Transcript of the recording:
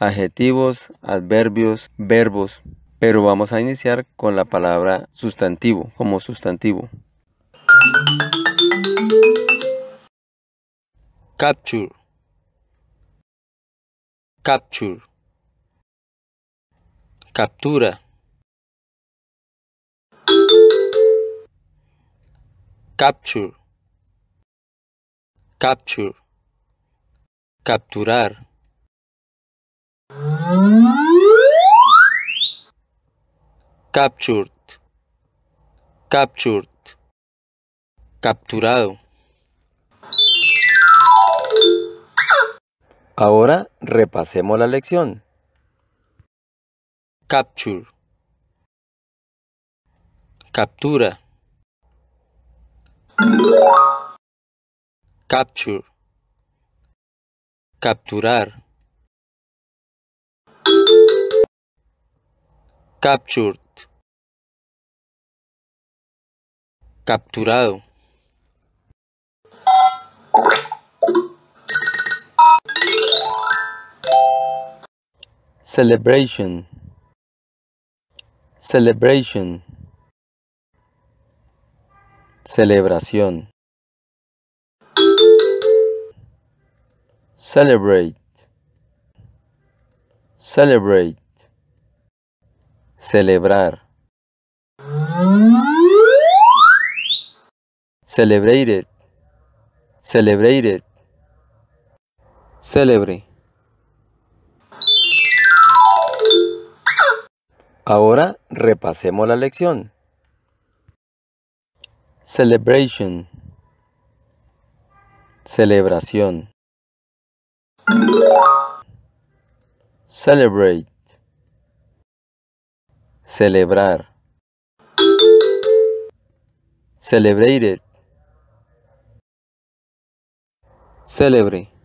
adjetivos, adverbios, verbos, pero vamos a iniciar con la palabra sustantivo, como sustantivo. Capture. Capture. Captura. Capture. Capture. Capturar. Captured. Captured. Capturado. Ahora repasemos la lección. Capture. Captura. Capture. Capturar. Captured. Capturado. Celebration. Celebration. Celebración. Celebrate. Celebrate celebrar. Celebrated. Celebrated. Celebre. Ahora repasemos la lección. Celebration. Celebración. Celebrate celebrar. Celebrated. Celebrate.